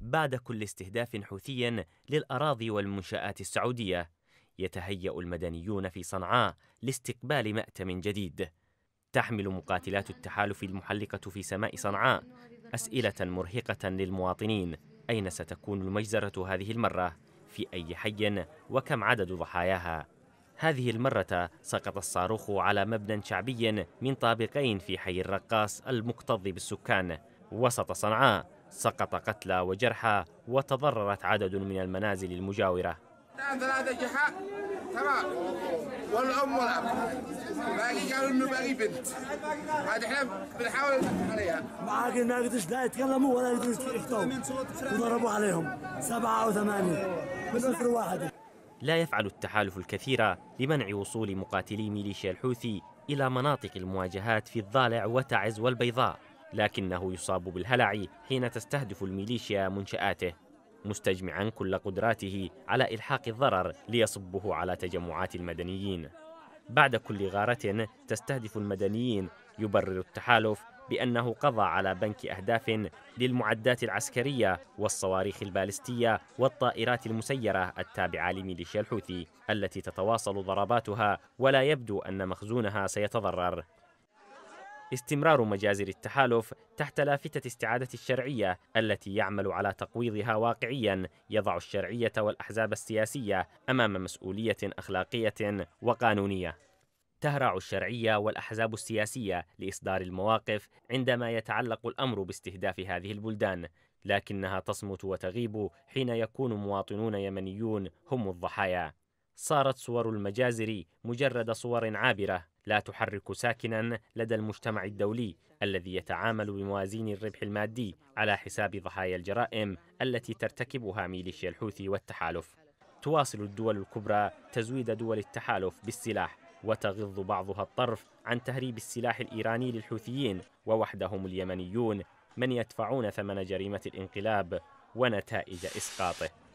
بعد كل استهداف حوثي للأراضي والمنشآت السعودية يتهيأ المدنيون في صنعاء لاستقبال مأتم جديد تحمل مقاتلات التحالف المحلقة في سماء صنعاء أسئلة مرهقة للمواطنين أين ستكون المجزرة هذه المرة؟ في أي حي وكم عدد ضحاياها؟ هذه المرة سقط الصاروخ على مبنى شعبي من طابقين في حي الرقاص المكتظ بالسكان وسط صنعاء سقط قتلى وجرحى وتضررت عدد من المنازل المجاورة والأم والأب باقي قالوا إنه باقي بنت عاد إحنا بنحاول عليها ما قدرش لا يتكلموا ولا يقدروا وضربوا عليهم سبعة أو ثمانية من أسر لا يفعل التحالف الكثير لمنع وصول مقاتلي ميليشيا الحوثي إلى مناطق المواجهات في الضالع وتعز والبيضاء لكنه يصاب بالهلع حين تستهدف الميليشيا منشآته مستجمعا كل قدراته على إلحاق الضرر ليصبه على تجمعات المدنيين بعد كل غارة تستهدف المدنيين يبرر التحالف بأنه قضى على بنك أهداف للمعدات العسكرية والصواريخ البالستية والطائرات المسيرة التابعة لميليشيا الحوثي التي تتواصل ضرباتها ولا يبدو أن مخزونها سيتضرر استمرار مجازر التحالف تحت لافتة استعادة الشرعية التي يعمل على تقويضها واقعيا يضع الشرعية والأحزاب السياسية أمام مسؤولية أخلاقية وقانونية. تهرع الشرعية والأحزاب السياسية لإصدار المواقف عندما يتعلق الأمر باستهداف هذه البلدان، لكنها تصمت وتغيب حين يكون مواطنون يمنيون هم الضحايا. صارت صور المجازر مجرد صور عابرة لا تحرك ساكنا لدى المجتمع الدولي الذي يتعامل بموازين الربح المادي على حساب ضحايا الجرائم التي ترتكبها ميليشيا الحوثي والتحالف. تواصل الدول الكبرى تزويد دول التحالف بالسلاح وتغض بعضها الطرف عن تهريب السلاح الايراني للحوثيين ووحدهم اليمنيون من يدفعون ثمن جريمه الانقلاب ونتائج اسقاطه.